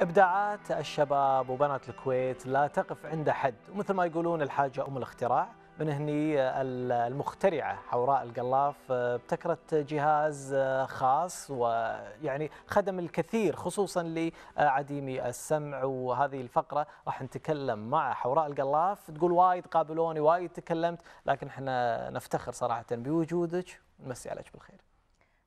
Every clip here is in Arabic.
إبداعات الشباب وبنات الكويت لا تقف عند حد ومثل ما يقولون الحاجة أم الاختراع من هني المخترعة حوراء القلاف آه، ابتكرت جهاز آه، خاص ويعني خدم الكثير خصوصا لعديمي السمع وهذه الفقرة راح نتكلم مع حوراء القلاف تقول وايد قابلوني وايد تكلمت لكن احنا نفتخر صراحة بوجودك ونمسي عليك بالخير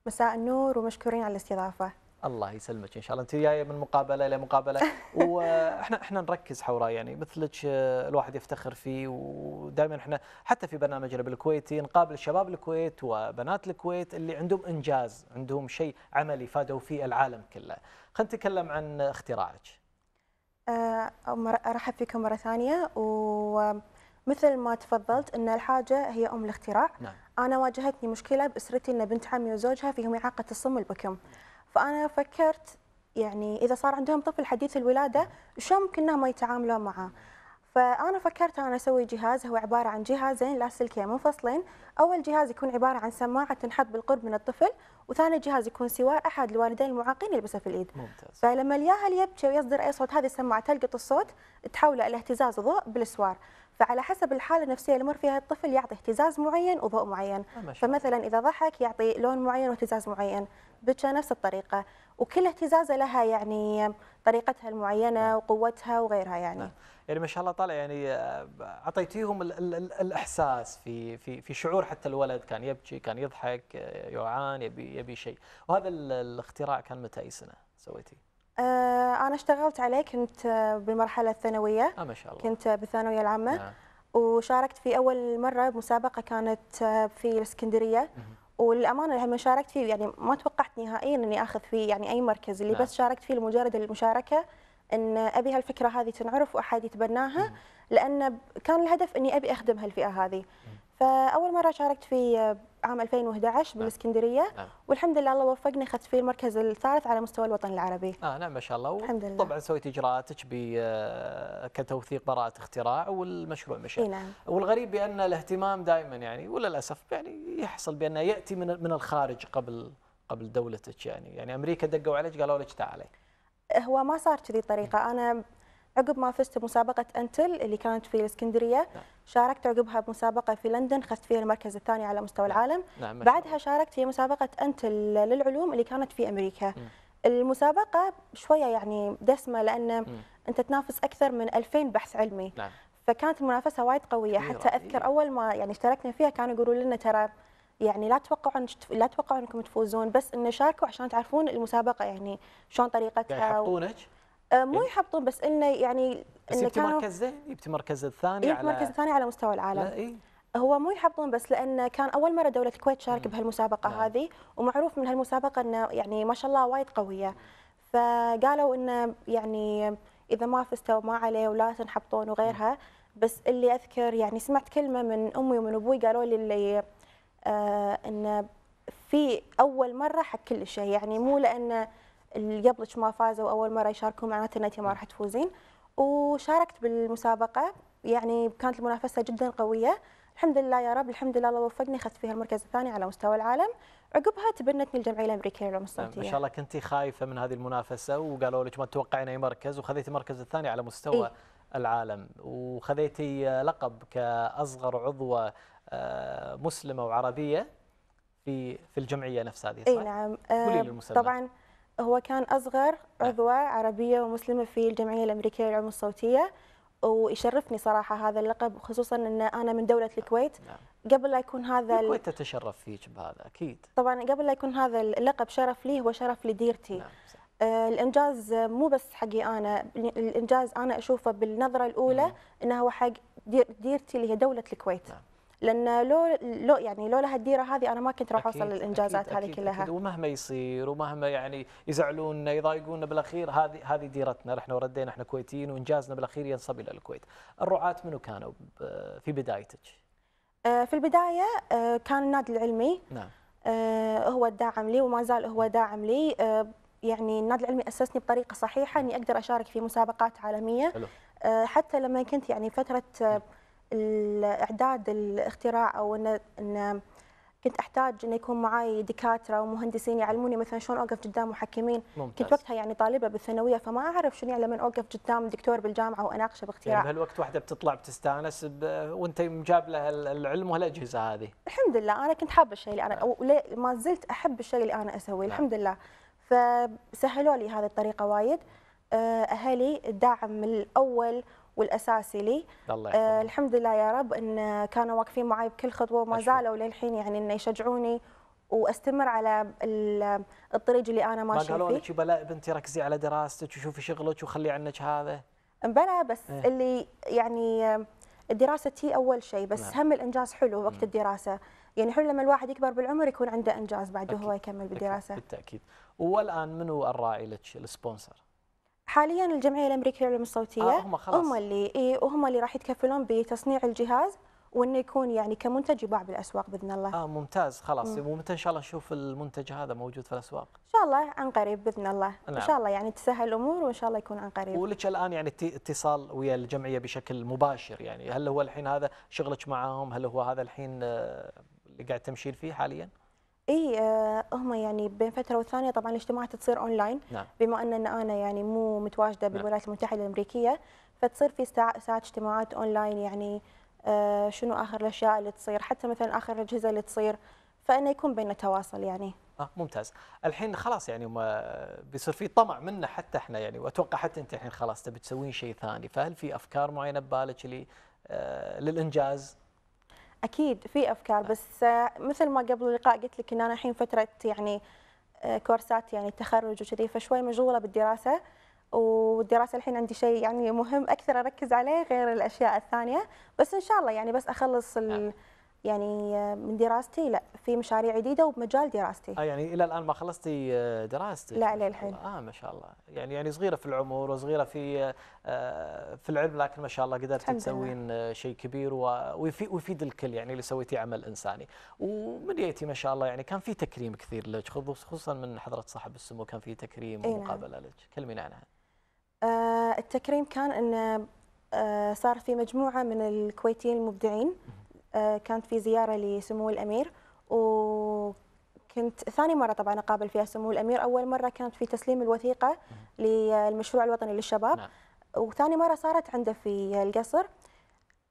مساء النور ومشكورين على الاستضافة الله يسلمك ان شاء الله انت جايه من مقابله الى مقابله واحنا احنا نركز حوراء يعني مثلك آه، الواحد يفتخر فيه ودائما احنا حتى في برنامجنا بالكويتي نقابل شباب الكويت وبنات الكويت اللي عندهم انجاز عندهم شيء عملي فادوا فيه العالم كله خلينا نتكلم عن اختراعك آه، ارحب فيكم مره ثانيه ومثل ما تفضلت ان الحاجه هي ام الاختراع نعم. انا واجهتني مشكله باسرتي ان بنت عمي وزوجها فيهم اعاقه الصم البكم فانا فكرت يعني اذا صار عندهم طفل حديث الولاده شو ممكن انهم يتعاملون معه فانا فكرت انا اسوي جهاز هو عباره عن جهازين لاسلكيين منفصلين اول جهاز يكون عباره عن سماعه تنحط بالقرب من الطفل وثاني جهاز يكون سوار احد الوالدين المعاقين يلبسه في الايد ممتاز. فلما الياهل يبكي ويصدر اي صوت هذه السماعه تلقط الصوت تحوله الى اهتزاز ضوء بالسوار فعلى حسب الحاله النفسيه اللي مر فيها الطفل يعطي اهتزاز معين وضوء معين فمثلا اذا ضحك يعطي لون معين واهتزاز معين بكى نفس الطريقه وكل اهتزازه لها يعني طريقتها المعينه نعم. وقوتها وغيرها يعني نعم. يعني ما شاء الله طالع يعني آه، اعطيتيهم الاحساس في في في شعور حتى الولد كان يبكي كان يضحك آه، يعان يبي يبي شيء وهذا الاختراع كان متى اي سنه سويتيه آه انا اشتغلت عليه كنت بالمرحله الثانويه آه ما شاء الله كنت بالثانويه العامه نعم. وشاركت في اول مره بمسابقه كانت آه، في الاسكندريه وللامانه لما شاركت فيه يعني ما توقعت نهائيا اني اخذ فيه يعني اي مركز اللي نعم. بس شاركت فيه لمجرد المشاركه ان ابي هالفكره هذه تنعرف واحد يتبناها لان كان الهدف اني ابي اخدم هالفئه هذه فاول مره شاركت في عام 2011 نعم. بالاسكندريه نعم. والحمد لله الله وفقني اخذت فيه المركز الثالث على مستوى الوطن العربي. اه نعم ما شاء الله الحمد لله. طبعا سويت اجراءاتك ب آه، كتوثيق براءة اختراع والمشروع مشى. نعم. والغريب بان الاهتمام دائما يعني وللاسف يعني يحصل بانه ياتي من من الخارج قبل قبل دولتك يعني يعني امريكا دقوا عليك قالوا لك تعالي. هو ما صار كذي الطريقه انا عقب ما فزت بمسابقه انتل اللي كانت في الاسكندريه نعم. شاركت عقبها بمسابقه في لندن خذت فيها المركز الثاني على مستوى نعم. العالم نعم. بعدها شاركت في مسابقه انتل للعلوم اللي كانت في امريكا م. المسابقه شويه يعني دسمه لان م. انت تنافس اكثر من 2000 بحث علمي نعم. فكانت المنافسه وايد قويه حتى اذكر إيه. اول ما يعني اشتركنا فيها كانوا يقولوا لنا ترى يعني لا تتوقعوا لا تتوقعوا انكم تفوزون بس انه شاركوا عشان تعرفون المسابقه يعني شلون طريقتها حطونك آه، مو إيه. يحبطون بس انه يعني بس انه كانوا مركز جبت مركز الثاني إيه، على المركز الثاني على مستوى العالم إيه. هو مو يحبطون بس لان كان اول مره دوله الكويت تشارك بهالمسابقه نعم. هذه ومعروف من هالمسابقه انه يعني ما شاء الله وايد قويه فقالوا انه يعني اذا ما فزتوا ما عليه ولا تنحبطون وغيرها بس اللي اذكر يعني سمعت كلمه من امي ومن ابوي قالوا لي اللي آه انه في اول مره حق كل شيء يعني مو لانه اللي قبلك ما فازوا اول مره يشاركون معناته ان انت ما راح تفوزين وشاركت بالمسابقه يعني كانت المنافسه جدا قويه الحمد لله يا رب الحمد لله الله وفقني اخذت فيها المركز الثاني على مستوى العالم عقبها تبنتني الجمعيه الامريكيه للعلوم نعم، الصوتيه ما شاء الله كنت خايفه من هذه المنافسه وقالوا لك ما تتوقعين اي مركز وخذيتي المركز الثاني على مستوى إيه؟ العالم وخذيتي لقب كاصغر عضوه آه، مسلمه وعربيه في في الجمعيه نفسها هذه صح؟ اي نعم آه طبعا هو كان أصغر نعم. عضوة عربية ومسلمة في الجمعية الأمريكية للعلوم الصوتية ويشرفني صراحة هذا اللقب خصوصا أن أنا من دولة الكويت نعم. قبل لا يكون هذا الكويت تتشرف فيك بهذا أكيد طبعا قبل لا يكون هذا اللقب شرف لي هو شرف لديرتي نعم. آه، الإنجاز مو بس حقي أنا الإنجاز أنا أشوفه بالنظرة الأولى أنه هو حق ديرتي اللي هي دولة الكويت نعم. لان لو لو يعني لولا هالديره هذه انا ما كنت راح اوصل للانجازات هذه كلها أكيد ومهما يصير ومهما يعني يزعلونا يضايقونا بالاخير هذه هذه ديرتنا احنا وردينا احنا كويتيين وانجازنا بالاخير ينصب الى الكويت الرعاة منو كانوا في بدايتك أه، في البدايه أه، كان النادي العلمي نعم أه، هو الداعم لي وما زال هو داعم لي يعني النادي العلمي اسسني بطريقه صحيحه اني اقدر اشارك في مسابقات عالميه حلو. حتى لما كنت يعني فتره الاعداد الاختراع او ان ان كنت احتاج انه يكون معي دكاتره ومهندسين يعلموني مثلا شلون اوقف قدام محكمين ممتاز. كنت وقتها يعني طالبه بالثانويه فما اعرف شنو يعني لما اوقف قدام دكتور بالجامعه واناقشه باختراع يعني بهالوقت واحده بتطلع بتستانس ب... وانت مجاب لها العلم وهالاجهزه هذه الحمد لله انا كنت حابه الشيء اللي انا نعم. ما زلت احب الشيء اللي انا اسويه نعم. الحمد لله فسهلوا لي هذه الطريقه وايد أه، اهلي الدعم الاول والاساسي لي الله آه الحمد لله يا رب ان كانوا واقفين معي بكل خطوه وما زالوا للحين يعني انه يشجعوني واستمر على الطريق اللي انا ماشي فيه ما قالوا لك بلا بنتي ركزي على دراستك وشوفي شغلك وخلي عنك هذا بلا بس إيه؟ اللي يعني آه، الدراسه هي اول شيء بس نعم. هم الانجاز حلو وقت الدراسه يعني حلو لما الواحد يكبر بالعمر يكون عنده انجاز بعد وهو يكمل بالدراسه بالتاكيد والان منو الراعي لك السبونسر حاليا الجمعيه الامريكيه للعلوم الصوتيه آه هم خلاص هم اللي اي وهم اللي راح يتكفلون بتصنيع الجهاز وانه يكون يعني كمنتج يباع بالاسواق باذن الله. اه ممتاز خلاص ومتى ان شاء الله نشوف المنتج هذا موجود في الاسواق؟ ان شاء الله عن قريب باذن الله، نعم. ان شاء الله يعني تسهل الامور وان شاء الله يكون عن قريب. ولك الان يعني اتصال ويا الجمعيه بشكل مباشر يعني هل هو الحين هذا شغلك معاهم؟ هل هو هذا الحين آه، اللي قاعد تمشين فيه حاليا؟ اي آه، هم يعني بين فتره والثانيه طبعا الاجتماعات تصير اونلاين نعم. بما ان انا يعني مو متواجده نعم. بالولايات نعم. المتحده الامريكيه فتصير في ساعات اجتماعات اونلاين يعني آه، شنو اخر الاشياء اللي تصير حتى مثلا اخر الاجهزه اللي تصير فانه يكون بيننا تواصل يعني اه ممتاز الحين خلاص يعني ما آه، بيصير في طمع منا حتى احنا يعني واتوقع حتى انت الحين خلاص تبي تسوين شيء ثاني فهل في افكار معينه ببالك اللي للانجاز اكيد في افكار بس آه، مثل ما قبل اللقاء قلت لك ان انا الحين فتره يعني آه، كورسات يعني تخرج وكذي فشوي مشغوله بالدراسه والدراسه الحين عندي شيء يعني مهم اكثر اركز عليه غير الاشياء الثانيه بس ان شاء الله يعني بس اخلص ال... نعم. يعني آه، من دراستي لا في مشاريع جديده وبمجال دراستي اه يعني الى الان ما خلصتي آه، دراستك لا للحين اه ما شاء الله يعني يعني صغيره في العمر وصغيره في آه، في العلم لكن ما شاء الله قدرتي تسوين شيء كبير ويفيد الكل يعني اللي سويتي عمل انساني ومن جيتي ما شاء الله يعني كان في تكريم كثير لك خصوصا من حضره صاحب السمو كان في تكريم نعم. ومقابله لك كلمينا عنها آه التكريم كان ان صار في مجموعه من الكويتيين المبدعين آه، كانت في زيارة لسمو الأمير وكنت ثاني مرة طبعا أقابل فيها سمو الأمير أول مرة كانت في تسليم الوثيقة للمشروع الوطني للشباب نعم. وثاني مرة صارت عنده في القصر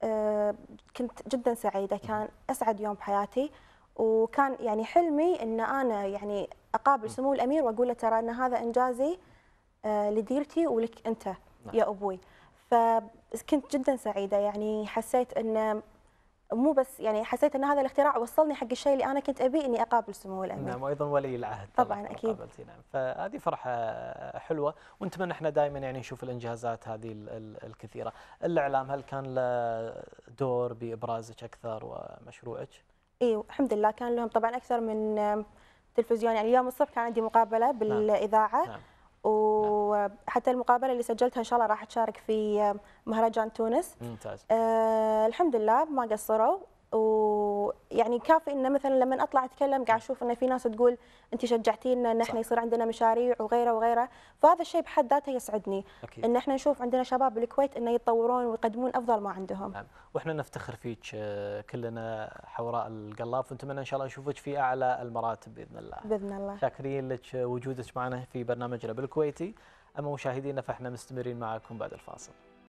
آه، كنت جدا سعيدة كان أسعد يوم بحياتي وكان يعني حلمي أن أنا يعني أقابل سمو الأمير وأقول له ترى أن هذا إنجازي آه، لديرتي ولك أنت نعم. يا أبوي فكنت جدا سعيدة يعني حسيت أن مو بس يعني حسيت ان هذا الاختراع وصلني حق الشيء اللي انا كنت ابي اني اقابل سمو الامير نعم وايضا ولي العهد طبعا اكيد قابلتي نعم فهذه فرحه حلوه ونتمنى احنا دائما يعني نشوف الانجازات هذه الكثيره الاعلام هل كان له دور بابرازك اكثر ومشروعك اي الحمد لله كان لهم طبعا اكثر من تلفزيون يعني اليوم الصبح كان عندي مقابله نعم. بالاذاعه نعم. نعم. نعم. وحتى المقابله اللي سجلتها ان شاء الله راح تشارك في مهرجان تونس ممتاز آه الحمد لله ما قصروا ويعني كافي انه مثلا لما اطلع اتكلم قاعد اشوف انه في ناس تقول انت شجعتينا ان احنا يصير عندنا مشاريع وغيره وغيره، فهذا الشيء بحد ذاته يسعدني أكيد. ان احنا نشوف عندنا شباب بالكويت انه يتطورون ويقدمون افضل ما عندهم. نعم، واحنا نفتخر فيك آه، كلنا حوراء القلاب ونتمنى ان شاء الله نشوفك في اعلى المراتب باذن الله. باذن الله. شاكرين لك وجودك معنا في برنامجنا بالكويتي، اما مشاهدينا فاحنا مستمرين معكم بعد الفاصل.